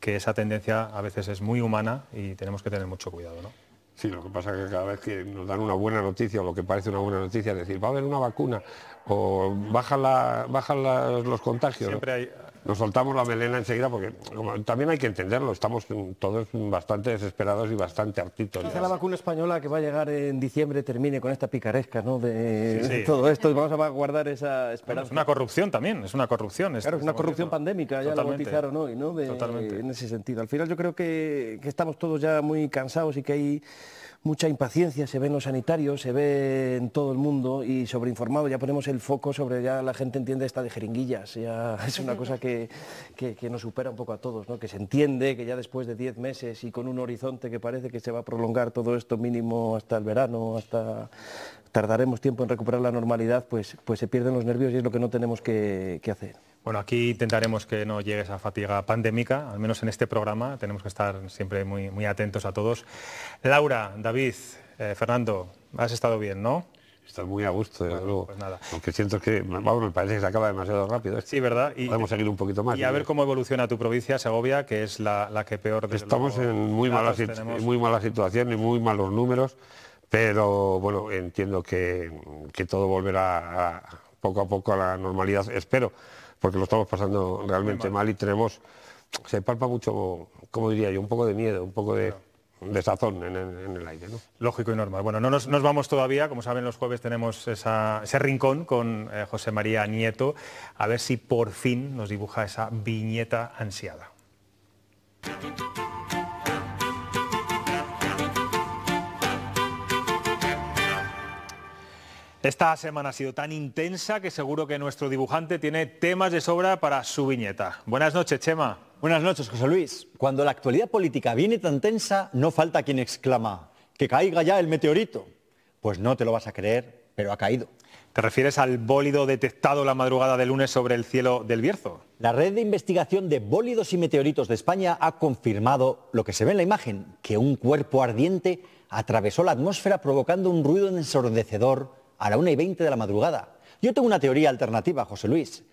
que esa tendencia a veces es muy humana y tenemos que tener mucho cuidado, ¿no? Sí, lo que pasa es que cada vez que nos dan una buena noticia o lo que parece una buena noticia, es decir, va a haber una vacuna o bajan, la, bajan los contagios. Siempre hay, nos soltamos la melena enseguida porque también hay que entenderlo, estamos todos bastante desesperados y bastante hartitos. Quizá la vacuna española que va a llegar en diciembre termine con esta picaresca ¿no? de todo esto y vamos a guardar esa esperanza. es una corrupción también, es una corrupción. claro, es una corrupción pandémica, ya Totalmente. la bautizaron hoy, ¿no? Totalmente. En ese sentido. Al final yo creo que estamos todos ya muy cansados y que hay mucha impaciencia, se ve en los sanitarios, se ve en todo el mundo y sobreinformado, ya ponemos el foco sobre, ya la gente entiende esta de jeringuillas, ya es una cosa que, nos supera un poco a todos, ¿no? que se entiende que ya después de 10 meses y con un horizonte que parece que se va a prolongar todo esto mínimo hasta el verano, hasta tardaremos tiempo en recuperar la normalidad, pues, pues se pierden los nervios y es lo que no tenemos que hacer. Bueno, aquí intentaremos que no llegue esa fatiga pandémica, al menos en este programa. Tenemos que estar siempre muy, atentos a todos. Laura, David, eh, Fernando, has estado bien, ¿no? Estás muy a gusto, desde luego. Pues nada. Aunque siento que, vamos, me parece que se acaba demasiado rápido. Sí, ¿verdad? Y, Podemos seguir un poquito más. Y ¿eh? a ver cómo evoluciona tu provincia, Segovia, que es la, que peor... Estamos en muy mala, en muy mala situación y muy malos números, pero bueno, entiendo que, todo volverá poco a poco a la normalidad, espero porque lo estamos pasando realmente mal. y tenemos, se palpa mucho, como diría yo, un poco de miedo, un poco de... sazón en, el aire. Lógico y normal. Bueno, no nos, vamos todavía. Como saben, los jueves tenemos ese rincón con eh, José María Nieto. A ver si por fin nos dibuja esa viñeta ansiada. Esta semana ha sido tan intensa que seguro que nuestro dibujante tiene temas de sobra para su viñeta. Buenas noches, Chema. Buenas noches, José Luis. Cuando la actualidad política viene tan tensa, no falta quien exclama, que caiga ya el meteorito. Pues no te lo vas a creer, pero ha caído. ¿Te refieres al bólido detectado la madrugada de lunes sobre el cielo del Bierzo? La red de investigación de bólidos y meteoritos de España ha confirmado lo que se ve en la imagen, que un cuerpo ardiente atravesó la atmósfera provocando un ruido ensordecedor a la una y 20 de la madrugada. Yo tengo una teoría alternativa, José Luis.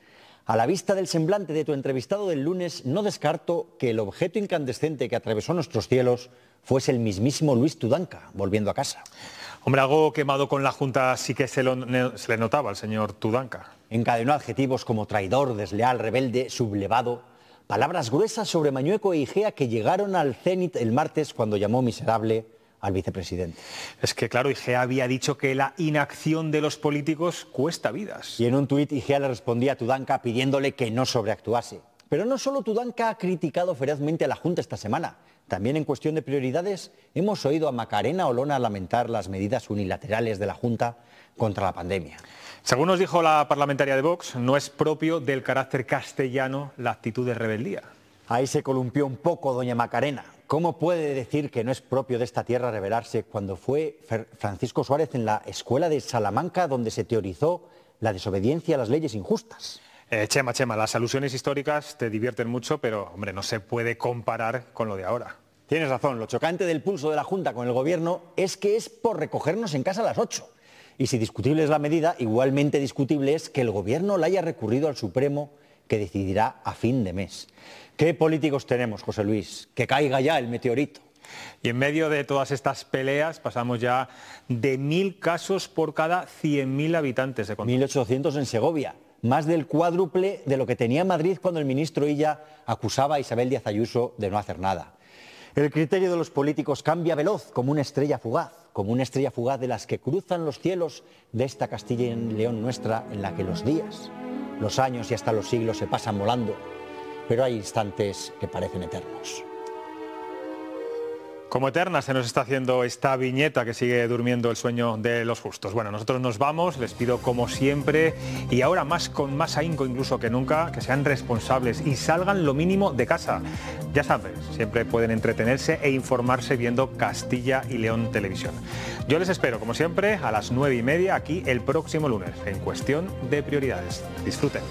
A la vista del semblante de tu entrevistado del lunes, no descarto que el objeto incandescente que atravesó nuestros cielos fuese el mismísimo Luis Tudanca, volviendo a casa. Hombre, algo quemado con la Junta sí que se, le notaba al señor Tudanca. Encadenó adjetivos como traidor, desleal, rebelde, sublevado. Palabras gruesas sobre Mañueco e Igea que llegaron al cenit el martes cuando llamó miserable al vicepresidente. Es que, claro, IGEA había dicho que la inacción de los políticos cuesta vidas. Y en un tuit IGEA le respondía a Tudanca pidiéndole que no sobreactuase. Pero no solo Tudanca ha criticado ferozmente a la Junta esta semana. También en cuestión de prioridades hemos oído a Macarena Olona lamentar las medidas unilaterales de la Junta contra la pandemia. Según nos dijo la parlamentaria de Vox, no es propio del carácter castellano la actitud de rebeldía. Ahí se columpió un poco doña Macarena. ¿Cómo puede decir que no es propio de esta tierra revelarse cuando fue Francisco Suárez en la escuela de Salamanca donde se teorizó la desobediencia a las leyes injustas? Eh, Chema, Chema, las alusiones históricas te divierten mucho, pero hombre, no se puede comparar con lo de ahora. Tienes razón, lo chocante del pulso de la Junta con el Gobierno es que es por recogernos en casa a las 8. Y si discutible es la medida, igualmente discutible es que el Gobierno la haya recurrido al Supremo que decidirá a fin de mes. ¿Qué políticos tenemos, José Luis? Que caiga ya el meteorito. Y en medio de todas estas peleas pasamos ya de mil casos por cada 100.000 habitantes de 1.800 en Segovia, más del cuádruple de lo que tenía Madrid cuando el ministro Illa acusaba a Isabel Díaz Ayuso de no hacer nada. El criterio de los políticos cambia veloz, como una estrella fugaz, como una estrella fugaz de las que cruzan los cielos de esta Castilla y León nuestra en la que los días los años y hasta los siglos se pasan volando, pero hay instantes que parecen eternos. Como eterna se nos está haciendo esta viñeta que sigue durmiendo el sueño de los justos. Bueno, nosotros nos vamos, les pido como siempre y ahora más con más ahínco incluso que nunca, que sean responsables y salgan lo mínimo de casa. Ya saben, siempre pueden entretenerse e informarse viendo Castilla y León Televisión. Yo les espero, como siempre, a las nueve y media aquí el próximo lunes en cuestión de prioridades. Disfruten.